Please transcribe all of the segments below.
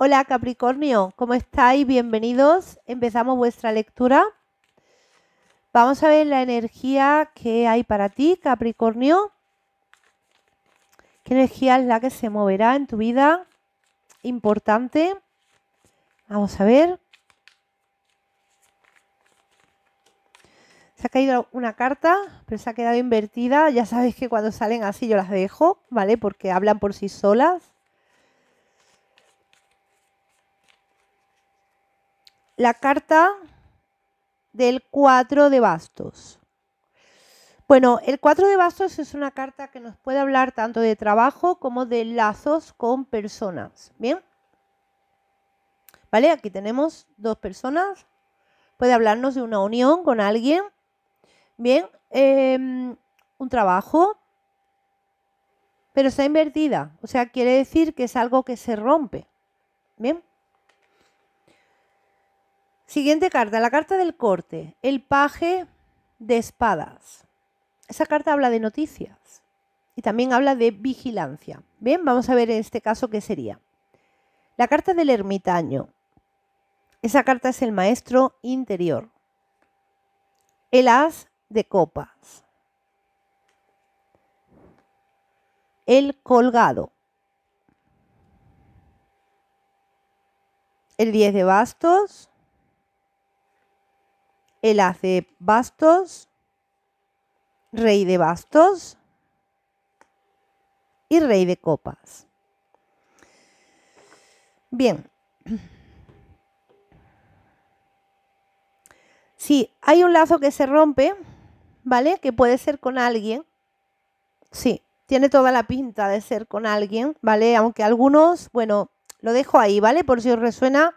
Hola Capricornio, ¿cómo estáis? Bienvenidos. Empezamos vuestra lectura. Vamos a ver la energía que hay para ti, Capricornio. ¿Qué energía es la que se moverá en tu vida? Importante. Vamos a ver. Se ha caído una carta, pero se ha quedado invertida. Ya sabéis que cuando salen así yo las dejo, ¿vale? Porque hablan por sí solas. la carta del 4 de bastos. Bueno, el 4 de bastos es una carta que nos puede hablar tanto de trabajo como de lazos con personas. ¿Bien? ¿Vale? Aquí tenemos dos personas. Puede hablarnos de una unión con alguien. Bien, em, un trabajo, pero está invertida. O sea, quiere decir que es algo que se rompe. Bien. Siguiente carta, la carta del corte, el paje de espadas. Esa carta habla de noticias y también habla de vigilancia. Bien, vamos a ver en este caso qué sería. La carta del ermitaño. Esa carta es el maestro interior. El as de copas. El colgado. El 10 de bastos el hace bastos, rey de bastos y rey de copas. Bien. Si hay un lazo que se rompe, ¿vale? Que puede ser con alguien. Sí, tiene toda la pinta de ser con alguien, ¿vale? Aunque algunos, bueno, lo dejo ahí, ¿vale? Por si os resuena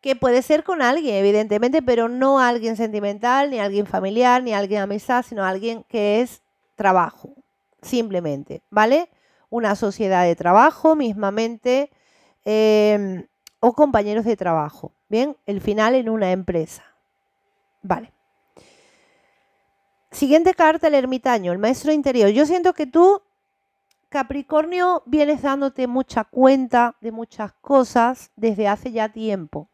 que puede ser con alguien, evidentemente, pero no alguien sentimental, ni alguien familiar, ni alguien amistad, sino alguien que es trabajo, simplemente, ¿vale? Una sociedad de trabajo mismamente em, o compañeros de trabajo, ¿bien? El final en una empresa, ¿vale? Siguiente carta, el ermitaño, el maestro interior. Yo siento que tú, Capricornio, vienes dándote mucha cuenta de muchas cosas desde hace ya tiempo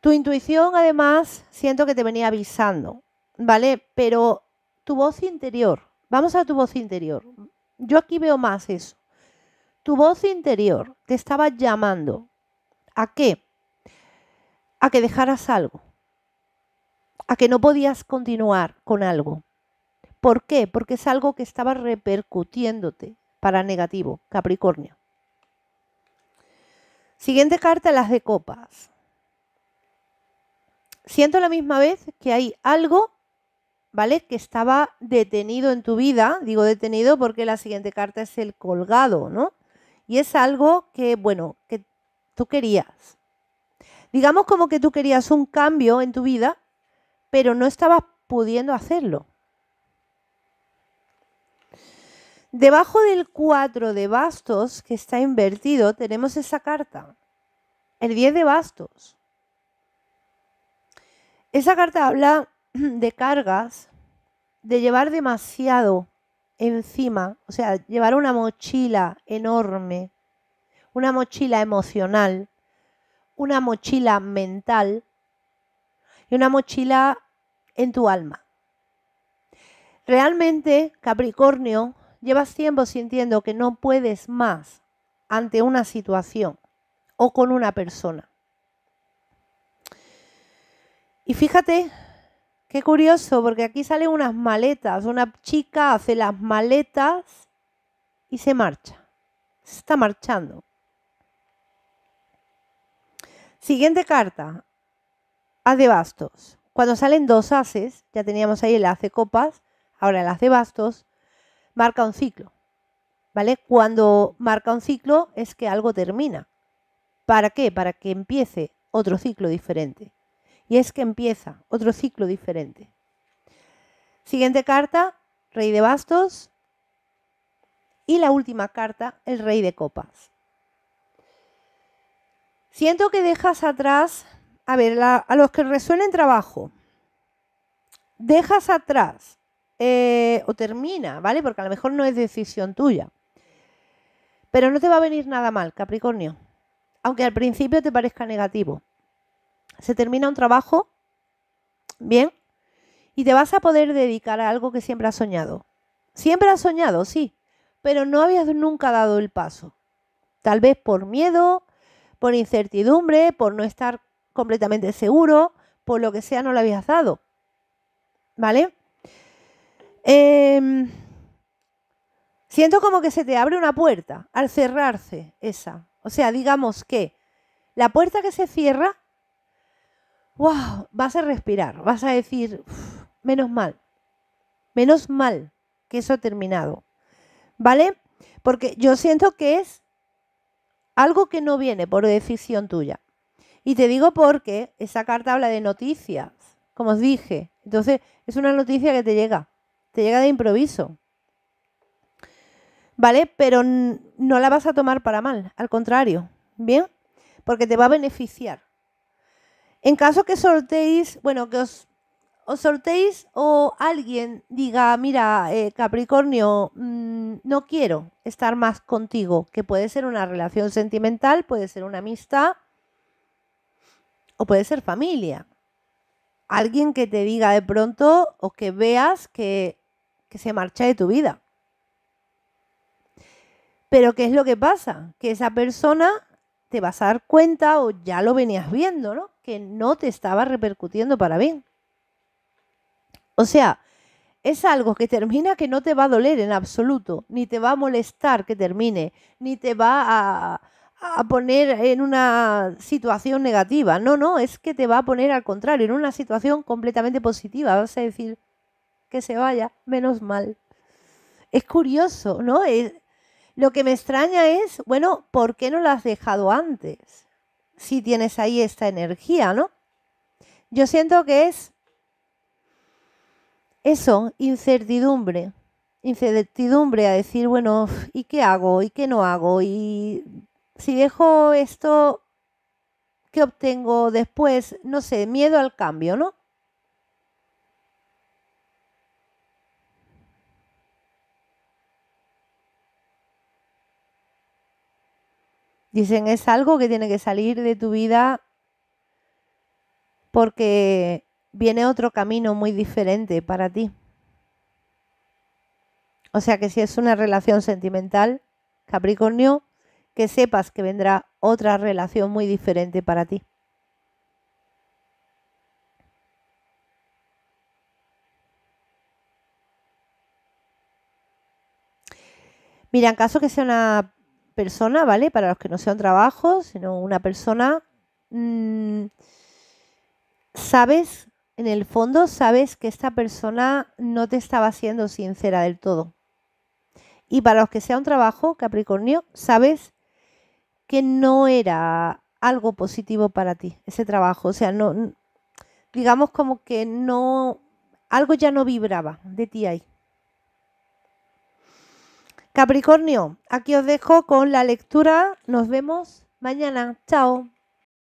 tu intuición, además, siento que te venía avisando, ¿vale? Pero tu voz interior, vamos a tu voz interior. Yo aquí veo más eso. Tu voz interior te estaba llamando. ¿A qué? A que dejaras algo. A que no podías continuar con algo. ¿Por qué? Porque es algo que estaba repercutiéndote para negativo, Capricornio. Siguiente carta, las de copas siento a la misma vez que hay algo, ¿vale? Que estaba detenido en tu vida, digo detenido porque la siguiente carta es el colgado, ¿no? Y es algo que, bueno, que tú querías. Digamos como que tú querías un cambio en tu vida, pero no estabas pudiendo hacerlo. Debajo del 4 de bastos, que está invertido, tenemos esa carta, el 10 de bastos. Esa carta habla de cargas, de llevar demasiado encima, o sea, llevar una mochila enorme, una mochila emocional, una mochila mental y una mochila en tu alma. Realmente, Capricornio, llevas tiempo sintiendo que no puedes más ante una situación o con una persona. Y fíjate, qué curioso, porque aquí salen unas maletas. Una chica hace las maletas y se marcha. Se está marchando. Siguiente carta. Haz de bastos. Cuando salen dos haces, ya teníamos ahí el haz de copas, ahora el haz de bastos, marca un ciclo. ¿Vale? Cuando marca un ciclo es que algo termina. ¿Para qué? Para que empiece otro ciclo diferente. Y es que empieza otro ciclo diferente. Siguiente carta, Rey de Bastos. Y la última carta, el Rey de Copas. Siento que dejas atrás, a ver, a los que resuenen trabajo, dejas atrás eh, o termina, ¿vale? Porque a lo mejor no es decisión tuya. Pero no te va a venir nada mal, Capricornio. Aunque al principio te parezca negativo se termina un trabajo, bien, y te vas a poder dedicar a algo que siempre has soñado. Siempre has soñado, sí, pero no habías nunca dado el paso. Tal vez por miedo, por incertidumbre, por no estar completamente seguro, por lo que sea no lo habías dado. ¿Vale? Em, siento como que se te abre una puerta al cerrarse esa. O sea, digamos que la puerta que se cierra wow, vas a respirar, vas a decir, menos mal, menos mal que eso ha terminado, ¿vale? Porque yo siento que es algo que no viene por decisión tuya. Y te digo porque esa carta habla de noticias, como os dije. Entonces, es una noticia que te llega, te llega de improviso. ¿Vale? Pero no la vas a tomar para mal, al contrario, ¿bien? Porque te va a beneficiar en caso que sorteéis, bueno, que os, os sorteéis o alguien diga, mira, eh, Capricornio, mm, no quiero estar más contigo, que puede ser una relación sentimental, puede ser una amistad o puede ser familia. Alguien que te diga de pronto o que veas que, que se marcha de tu vida. Pero ¿qué es lo que pasa? Que esa persona te vas a dar cuenta o ya lo venías viendo, ¿no? Que no te estaba repercutiendo para bien. O sea, es algo que termina que no te va a doler en absoluto, ni te va a molestar que termine, ni te va a, poner en una situación negativa. No, no, es que te va a poner al contrario, en una situación completamente positiva. Vas a decir que se vaya, menos mal. Es curioso, ¿no? Es, lo que me extraña es, bueno, ¿por qué no la has dejado antes? Si tienes ahí esta energía, ¿no? Yo siento que es eso, incertidumbre. Incertidumbre a decir, bueno, ¿y qué hago? ¿Y qué no hago? Y si dejo esto, ¿qué obtengo después? No sé, miedo al cambio, ¿no? Dicen, es algo que tiene que salir de tu vida porque viene otro camino muy diferente para ti. O sea que si es una relación sentimental, Capricornio, que sepas que vendrá otra relación muy diferente para ti. Mira, en caso que sea una persona, ¿vale? Para los que no sean un trabajo, sino una persona, mm, sabes, en el fondo, sabes que esta persona no te estaba siendo sincera del todo. Y para los que sea un trabajo, Capricornio, sabes que no era algo positivo para ti, ese trabajo. O sea, no, digamos como que no, algo ya no vibraba de ti ahí. Capricornio, aquí os dejo con la lectura. Nos vemos mañana. Chao.